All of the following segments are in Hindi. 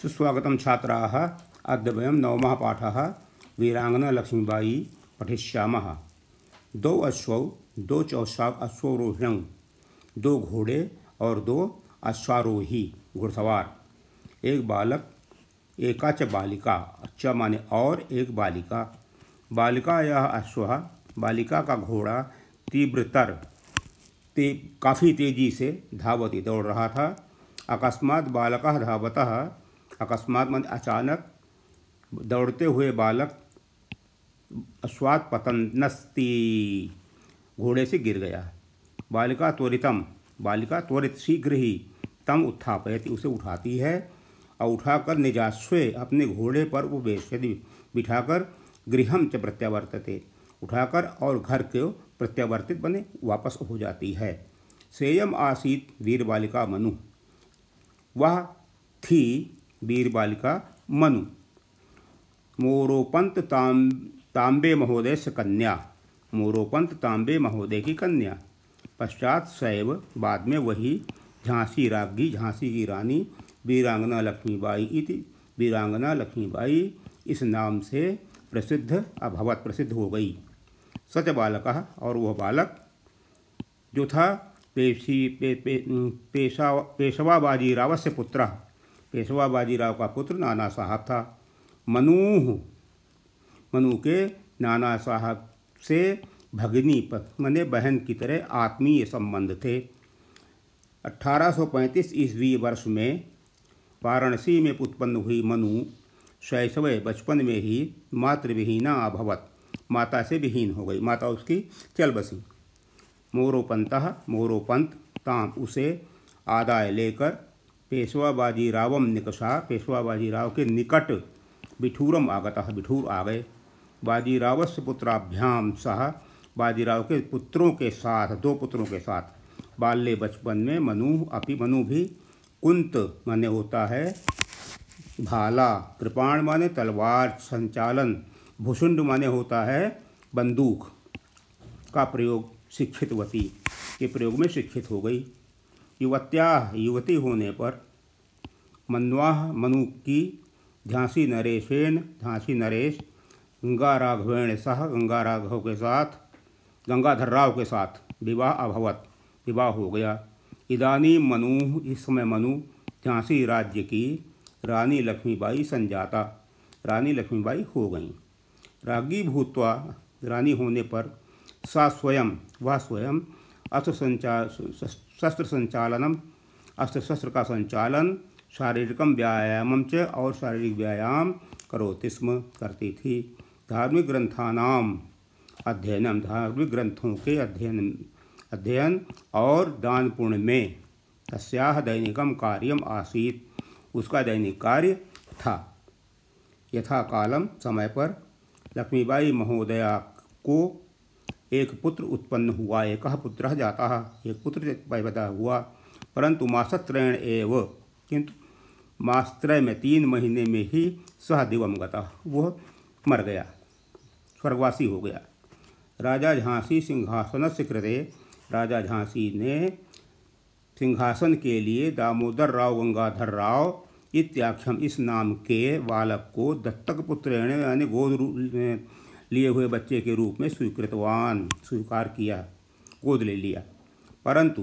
सुस्वागत छात्रा अद वयम नवम पाठ वीरांगना लक्ष्मीबाई पठिष्याम दो अश्व दो चौसा अश्वरोहिण दो घोड़े और दो अश्वारोही घुड़सवार एक बालक च बालिका च अच्छा माने और एक बालिका बालिका यह अश्व बालिका का घोड़ा तीव्रतर ते काफ़ी तेजी से धावती दौड़ रहा था अकस्मात बालक धावतः अकस्मात मन अचानक दौड़ते हुए बालक अस्वाद पतन नस्ती घोड़े से गिर गया बालिका त्वरितम बालिका त्वरित शीघ्र ही तम उत्थापयती उसे उठाती है और उठाकर निजास्वे अपने घोड़े पर उपवेशित बिठाकर गृहम च प्रत्यावर्तते उठाकर और घर के प्रत्यावर्तित बने वापस हो जाती है सेयम आसीत वीर बालिका मनु वह थी वीर बालिका मनु मोरोपंत ताम तांबे महोदय से कन्या मोरोपंत तांबे महोदय की कन्या पश्चात शैव बाद में वही झांसी रागी झांसी की रानी वीरांगना लक्ष्मीबाई इति वीरांगना लक्ष्मीबाई इस नाम से प्रसिद्ध अभवत प्रसिद्ध हो गई सच बालक और वह बालक जो था पेशी पे, पे, पेशा पेशवाबाजी रावत से पुत्र पेशवा बाजीराव का पुत्र नाना साहब था मनूह मनु के नाना साहब से भगनी मने बहन की तरह आत्मीय संबंध थे 1835 ईस्वी वर्ष में वाराणसी में उत्पन्न हुई मनु शैशव बचपन में ही मातृविहीना अभवत माता से विहीन हो गई माता उसकी चल बसी मोरोपंत मोरोपंत ताम उसे आदाय लेकर पेशवा रावम निकषा पेशवा राव के निकट बिठूरम आगता बिठूर आ गए बाजीरावस्य पुत्राभ्याम सह बाजीराव के पुत्रों के साथ दो पुत्रों के साथ बाल्य बचपन में मनु अपि मनु भी कुंत माने होता है भाला कृपाण माने तलवार संचालन भुषुंड माने होता है बंदूक का प्रयोग शिक्षितवती के प्रयोग में शिक्षित हो गई युवत्या युवती होने पर मन्वाह मनु की झांसी नरेशेन झांसी नरेश गंगा राघवेण सह गंगा राघव के साथ गंगाधर राव के साथ विवाह अभवत विवाह हो गया इदानी मनु इस समय मनु झांसी राज्य की रानी लक्ष्मीबाई संजाता रानी लक्ष्मीबाई हो गई रागी भूतवा रानी होने पर सा स्वयं वह स्वयं अथ संचार शस्त्र संचालनम अस्त्र शस्त्र का संचालन शारीरिक व्यायाम च और शारीरिक व्यायाम करोति स्म करती थी धार्मिक ग्रंथानाम अध्ययनम धार्मिक ग्रंथों के अध्ययन अध्ययन और दान पुण्य में तस्याह दैनिकम कार्यम आसीत उसका दैनिक कार्य था यथा कालम समय पर लक्ष्मीबाई महोदया को एक पुत्र उत्पन्न हुआ एक पुत्र जाता एक पुत्र पैदा हुआ परंतु मासत्रण एव किंतु मासत्रय में तीन महीने में ही सह दिवम गता वह मर गया स्वर्गवासी हो गया राजा झांसी सिंहासन से कृदय राजा झांसी ने सिंहासन के लिए दामोदर राव गंगाधर राव इत्याख्यम इस नाम के बालक को दत्तक पुत्रेण यानी गोद लिए हुए बच्चे के रूप में स्वीकृतवान स्वीकार किया गोद ले लिया परंतु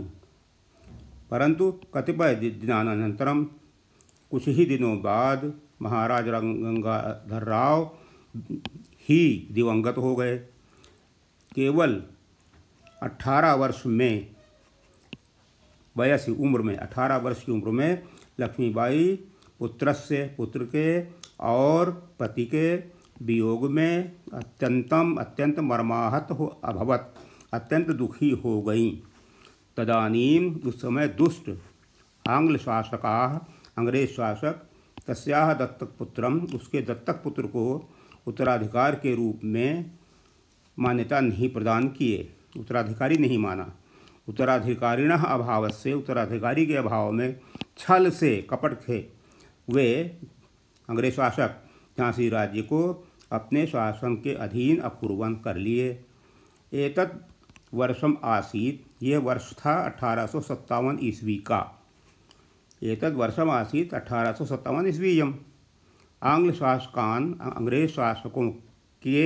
परंतु कतिपय दिनानंतरम कुछ ही दिनों बाद महाराज गंगाधर राव ही दिवंगत हो गए केवल 18 वर्ष में वयस उम्र में 18 वर्ष की उम्र में लक्ष्मीबाई पुत्र से पुत्र के और पति के वियोग में अत्यंतम अत्यंत मर्माहत हो अभवत अत्यंत दुखी हो गई तदानीम उस समय दुष्ट आंग्ल शासका अंग्रेज शासक तस्या दत्तक पुत्रम उसके दत्तक पुत्र को उत्तराधिकार के रूप में मान्यता नहीं प्रदान किए उत्तराधिकारी नहीं माना उत्तराधिकारिण अभाव से उत्तराधिकारी के अभाव में छल से कपट थे वे अंग्रेज शासक झांसी राज्य को अपने शासन के अधीन अकुर्वन कर लिए एतत् वर्षम आसीत यह वर्ष था अठारह ईस्वी का एतद् वर्षम आसीत अठारह ईस्वी यम आंग्ल शासकान अंग्रेज शासकों के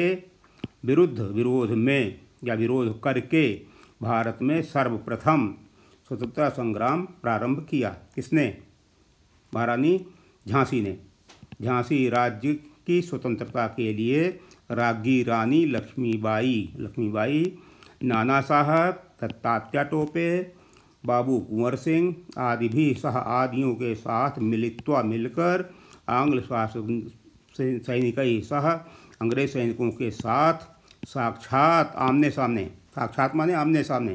विरुद्ध विरोध में या विरोध करके भारत में सर्वप्रथम स्वतंत्रता संग्राम प्रारंभ किया किसने महारानी झांसी ने झांसी राज्य की स्वतंत्रता के लिए रागी रानी लक्ष्मीबाई लक्ष्मीबाई नाना साहब दत्तात्या टोपे बाबू कुंवर सिंह आदि भी सह आदियों के साथ मिलित्वा मिलकर आंग्ल शासन सैनिक सह अंग्रेज सैनिकों के साथ साक्षात आमने सामने साक्षात माने आमने सामने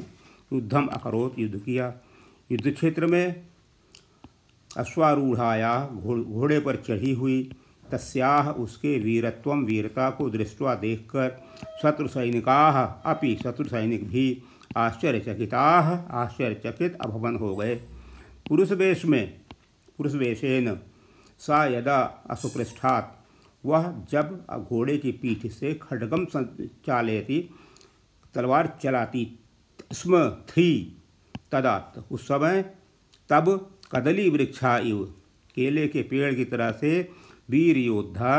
युद्धम अखरोत युद्ध किया युद्ध क्षेत्र में अश्वारूढ़ाया घोड़े पर चढ़ी हुई तस्याह उसके वीरत्व वीरता को दृष्टवा देखकर शत्रु सैनिका अपि शत्रु सैनिक भी आश्चर्यचकिता आश्चर्यचकित अभवन हो गए पुरुष वेश में पुरुष वेशेन सा यदा असुपृष्ठात वह जब घोड़े की पीठ से खडगम चालेती तलवार चलाती स्म थी तदा उस समय तब कदली वृक्षा इव केले के पेड़ की तरह से वीर योद्धा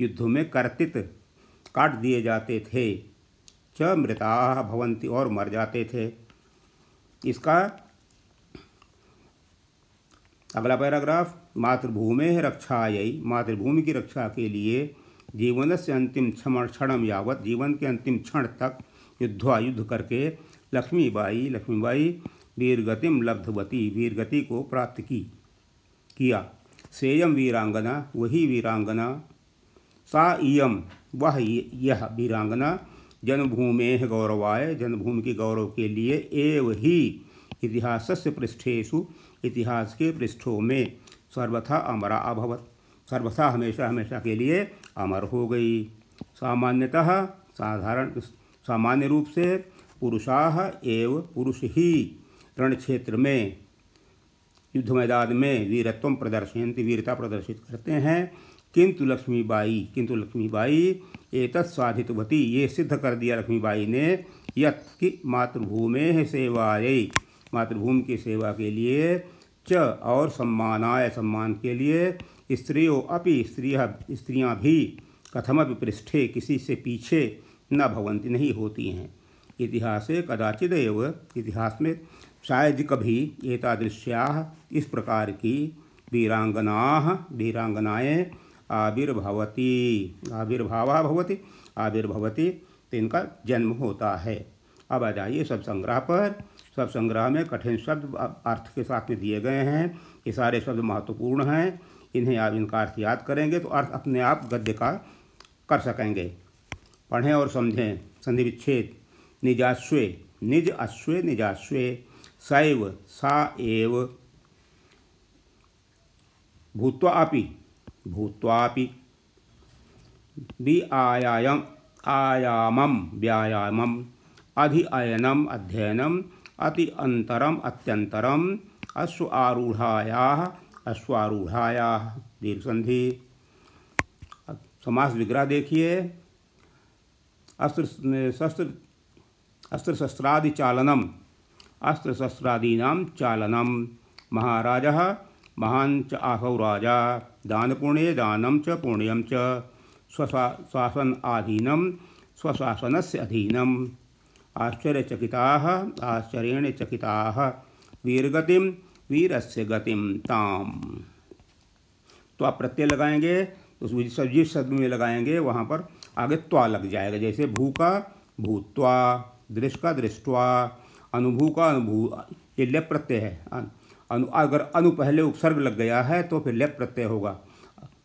युद्ध में कर्तित काट दिए जाते थे च मृता भवंती और मर जाते थे इसका अगला पैराग्राफ मातृभूमि यही मातृभूमि की रक्षा के लिए जीवन से अंतिम क्षण क्षण यावत जीवन के अंतिम क्षण तक युद्धा युद्ध करके लक्ष्मीबाई लक्ष्मीबाई वीरगतिम लब्धवती वीरगति को प्राप्त की किया सेयम वीरांगना वही वीरांगना सा इयम वह यह वीरांगना जन्मभूमे गौरवाय जन्मभूमि के गौरव के लिए एव ही इतिहास से पृष्ठेशु इतिहास के पृष्ठों में सर्वथा अमरा अभवत सर्वथा हमेशा हमेशा के लिए अमर हो गई सामान्यतः साधारण सामान्य रूप से पुरुषा एव पुरुष ही रण क्षेत्र में युद्ध मैदान में वीरत्व प्रदर्शयंती वीरता प्रदर्शित करते हैं किंतु लक्ष्मीबाई किंतु लक्ष्मीबाई एक तत्साधितवती ये सिद्ध कर दिया लक्ष्मीबाई ने यत कि मातृभूमे सेवाए मातृभूमि की सेवा के लिए च और सम्मानाय सम्मान के लिए स्त्रियों अपि स्त्री स्त्रियाँ भी कथमपि पृष्ठे किसी से पीछे न भवंती नहीं होती हैं इतिहासे कदाचिदेव इतिहास में शायद कभी एकदृश्या इस प्रकार की वीरांगना वीरांगनाएँ आविर्भवती आविर्भाव भवती आविर्भवती तो इनका जन्म होता है अब आ जाइए सब संग्रह पर सब संग्रह में कठिन शब्द अर्थ के साथ में दिए गए हैं ये सारे शब्द महत्वपूर्ण हैं इन्हें आप इनका अर्थ याद करेंगे तो अर्थ अपने आप गद्य का कर सकेंगे पढ़ें और समझें संधि विच्छेद निजाश्वे निज अश्वे निजाश्वे सैव सा एव भूत्वापि भूत्वापि वि आयाम आयामम व्यायामम अधि अयनम अध्ययनम अति अंतरम अत्यंतरम अश्व आरूढ़ाया अश्व आरूढ़ाया दीर्घ संधि समास विग्रह देखिए अस्त्र शस्त्र अस्त्र अस्त्रशस्त्रादीना चालनम महाराज महां च आसौ राजा दानपुण्ये दानं च पुण्यं च स्वशा स्वशासन से स्वशासनस्य आश्चर्यचकिता आश्चर्य चकिता चकिताः वीर से गतिं ताम तो आप प्रत्यय लगाएंगे तो सब्जी शब्द में लगाएंगे वहाँ पर आगे त्वा लग जाएगा जैसे भू का भूत्वा दृश्य का दृष्टवा अनुभू का अनुभू ये लेप प्रत्यय है अनु अगर अनु पहले उपसर्ग लग गया है तो फिर लेप प्रत्यय होगा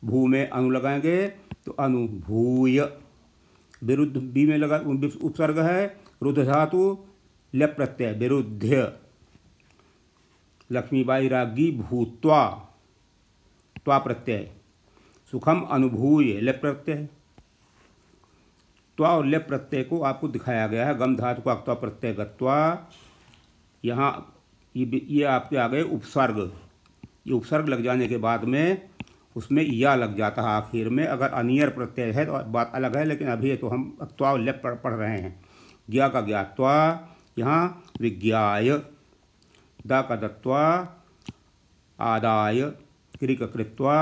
भू में अनु लगाएंगे तो अनुभूय विरुद्ध बी में लगा उपसर्ग है रुद्ध धातु लेप प्रत्यय विरुद्ध लक्ष्मीबाई रागी भूत्वा त्वा प्रत्यय सुखम अनुभूय लेप प्रत्यय गत्वा और लेप प्रत्यय को आपको दिखाया गया है गम धातु का अक्वा प्रत्यय गत्वा यहाँ ये आपके आ गए उपसर्ग ये उपसर्ग लग जाने के बाद में उसमें या लग जाता है आखिर में अगर अनियर प्रत्यय है तो बात अलग है लेकिन अभी तो हम अक्वा लेप पढ़, रहे हैं ज्ञा का ज्ञातवा यहाँ विज्ञाय द का दत्वा आदाय क्रिक कृत्वा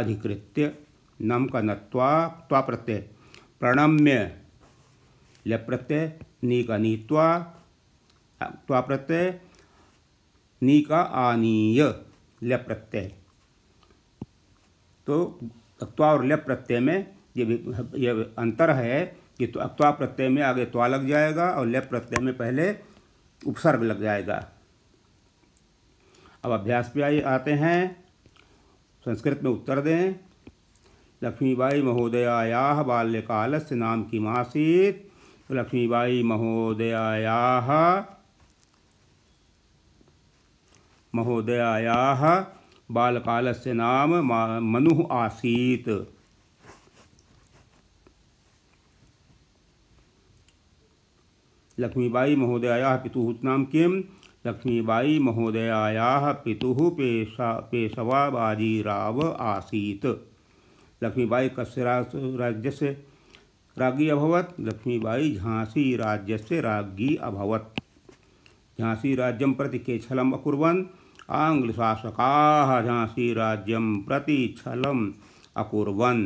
अधिकृत्य नम का नत्वा प्रत्यय प्रणम्य लय प्रत्यय नी का नीत्वा त्वा प्रत्यय नी का आनीय लय प्रत्यय तो अक्वा और लप प्रत्यय में ये ये अंतर है कि तो अक्वा प्रत्यय में आगे त्वा लग जाएगा और लप प्रत्यय में पहले उपसर्ग लग जाएगा अब अभ्यास पे आए आते हैं संस्कृत में उत्तर दें लक्ष्मीबाई महोदयाया बाल्यकाल से नाम किम आसीत लक्ष्मीबाई महोदयाया महोदयाया बालकाल से नाम मनु आसीत लक्ष्मीबाई महोदयाया पितु नाम किम लक्ष्मीबाई महोदयाया पितु पेशा पेशवा बाजीराव आसीत लक्ष्मीबाई कश्यरास राज्य से रागी अभवत लक्ष्मीबाई झांसी राज्य से रागी अभवत झांसी राज्यम प्रति के छलम अकुर्वन आंग्ल शासका झांसी राज्यम प्रति छलम अकुर्वन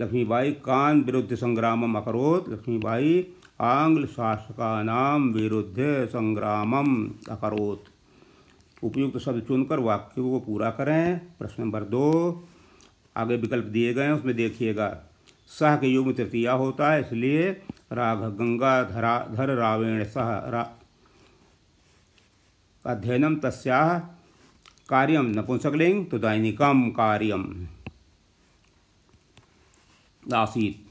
लक्ष्मीबाई कान विरुद्ध संग्राम अकरोत लक्ष्मीबाई आंग्ल शासकानाम विरुद्ध संग्रामम अकरोत उपयुक्त शब्द चुनकर वाक्य को पूरा करें प्रश्न नंबर दो आगे विकल्प दिए गए हैं उसमें देखिएगा सह के युग में तृतीया होता है इसलिए राघ धर रावेण सह रा अध्ययनम तस्या कार्यम नपुंसकलिंग तो दैनिकम कार्यम आसीत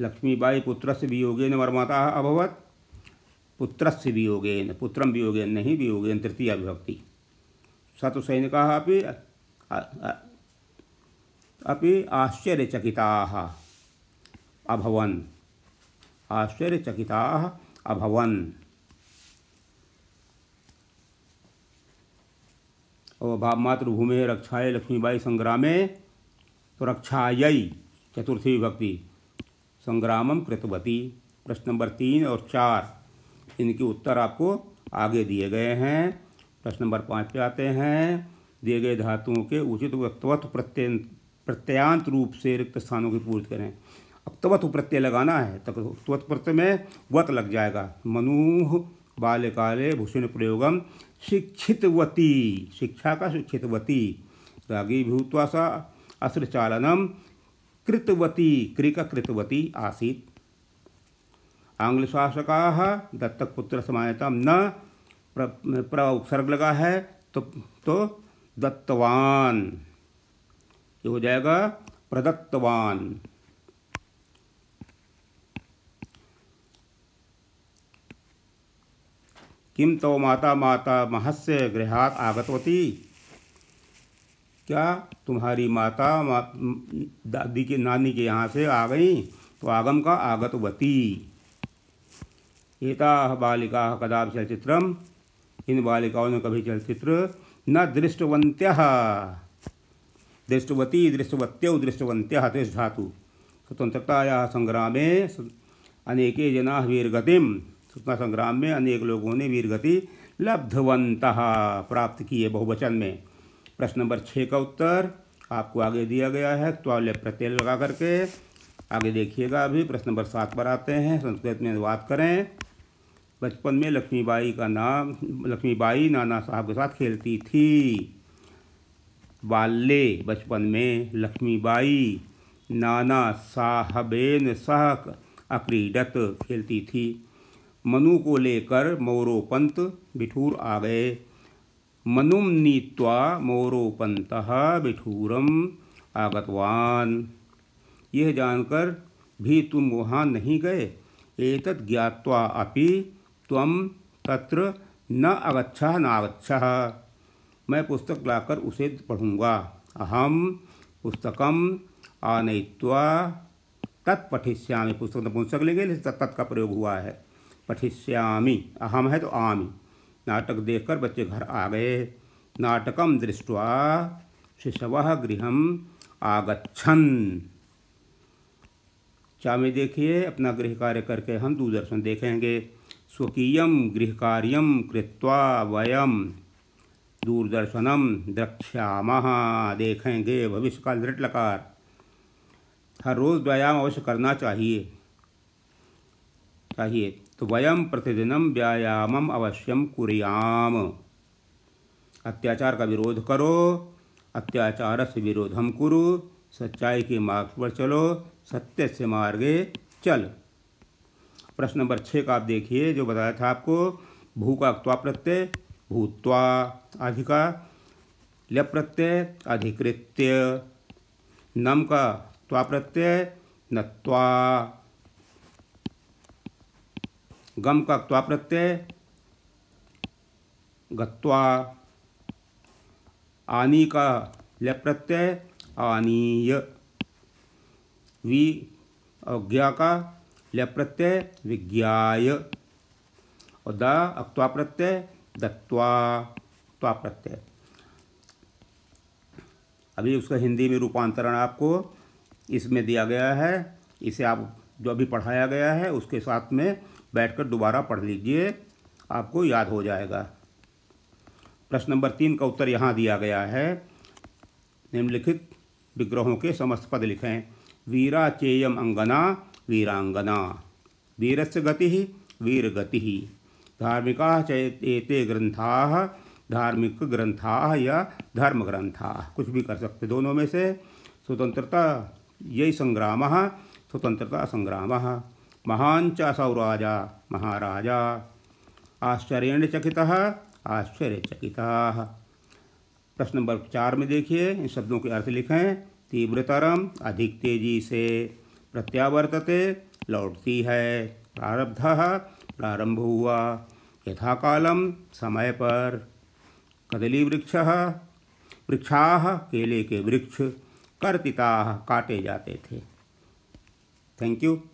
लक्ष्मीबाई पुत्र से वियोगेन वर्माता अभवत पुत्र से वियोगेन पुत्रम वियोगेन नहीं वियोगेन तृतीय विभक्ति शतसैनिकाः अभी आश्चर्यचकिता अभवं आश्चर्यचकिता अभवं और भाव मातृभूमि रक्षाए लक्ष्मीबाई संग्रामे तो चतुर्थी भक्ति संग्रामम कृतवती प्रश्न नंबर तीन और चार इनके उत्तर आपको आगे दिए गए हैं प्रश्न नंबर पाँच पे आते हैं दिए गए धातुओं के उचित वक्तवत्व प्रत्यय प्रत्यांत रूप से रिक्त स्थानों की पूर्ति करें अक्तवत्व प्रत्यय लगाना है तक उक्तवत्व प्रत्यय में वत लग जाएगा मनुह काले भूषण प्रयोगम शिक्षितवती शिक्षा का शिक्षितवती रागी भूतवा सा चालनम कृतवती क्री का कृतवती आसीत आंग्ल शासका दत्तक पुत्र समानता न प्र उपसर्ग लगा है तो तो दत्तवान ये हो जाएगा प्रदत्तवान किम तो माता माता महस्य गृहात आगतवती क्या तुम्हारी माता मा, दादी के नानी के यहाँ से आ गई तो आगम का आगतवती एता बालिका कदाप चलचित्रम इन बालिकाओं ने कभी चलचित्र न दृष्टवंत्य दृष्टवती दृष्टवत्यौ दृष्टवंत्य दृष्ट धातु स्वतंत्रताया संग्राम में अनेके जना वीरगति स्वतंत्रता संग्राम में अनेक लोगों ने वीरगति लब्धवंत प्राप्त किए बहुवचन में प्रश्न नंबर छः का उत्तर आपको आगे दिया गया है त्वाल्य प्रत्यय लगा करके आगे देखिएगा अभी प्रश्न नंबर सात पर आते हैं संस्कृत में अनुवाद करें बचपन में लक्ष्मीबाई का नाम लक्ष्मीबाई नाना साहब के साथ खेलती थी बाल्य बचपन में लक्ष्मीबाई नाना साहबेन सहक अक्रीडत खेलती थी मनु को लेकर मोरोपंत बिठूर आ गए मनुम नीत्वा मोरोपंत बिठूरम आगतवान यह जानकर भी तुम वहाँ नहीं गए एतत् ज्ञावा अपि तम तत्र न अगछ न आगछ मैं पुस्तक लाकर उसे पढ़ूंगा अहम पुस्तक आनयित्वा तो तत्पठिष्यामी पुस्तक पुस्तक लेंगे तत्त का प्रयोग हुआ है पठिष्यामी अहम है तो आमी नाटक देखकर बच्चे घर आ गए नाटकम दृष्टि शिशव गृह आगछन चामी देखिए अपना गृह कार्य करके हम दूरदर्शन देखेंगे स्वकीय गृहकार्य कृत्वा वयम दूरदर्शनम देखेंगे भविष्य का दृढ़ लकार हर रोज़ व्यायाम अवश्य करना चाहिए चाहिए तो वयम प्रतिदिन व्यायामम अवश्यम कुरियाम अत्याचार का विरोध करो अत्याचार से विरोधम कुरु सच्चाई के मार्ग पर चलो सत्य से मार्गे चल प्रश्न नंबर छः का आप देखिए जो बताया था आपको भू का क्वा प्रत्यय भूत्वा अधिका लप प्रत्यय अधिकृत्य नम का त्वा प्रत्यय नत्वा गम का क्वा प्रत्यय गत्वा आनी का लप प्रत्यय आनीय वी अज्ञा का ल प्रत्यय विज्ञाय और द अक्वा प्रत्यय दत्वा त्वा प्रत्यय अभी उसका हिंदी में रूपांतरण आपको इसमें दिया गया है इसे आप जो अभी पढ़ाया गया है उसके साथ में बैठकर दोबारा पढ़ लीजिए आपको याद हो जाएगा प्रश्न नंबर तीन का उत्तर यहाँ दिया गया है निम्नलिखित विग्रहों के समस्त पद लिखें वीरा चेयम अंगना वीरांगना वीरस्य गति वीरगति धार्मिका चेते ग्रंथा धार्मिक ग्रंथा या धर्म ग्रंथा कुछ भी कर सकते दोनों में से स्वतंत्रता यही संग्राम स्वतंत्रता संग्राम महान च राजा महाराजा आश्चर्य चकित आश्चर्यचकिता प्रश्न नंबर चार में देखिए इन शब्दों के अर्थ लिखें तीव्रतरम अधिक तेजी से प्रत्यावर्तते लौटती है प्रारब्ध प्रारंभ हुआ यथाकालम समय पर कदली वृक्ष वृक्षा केले के वृक्ष कर्तिता काटे जाते थे थैंक यू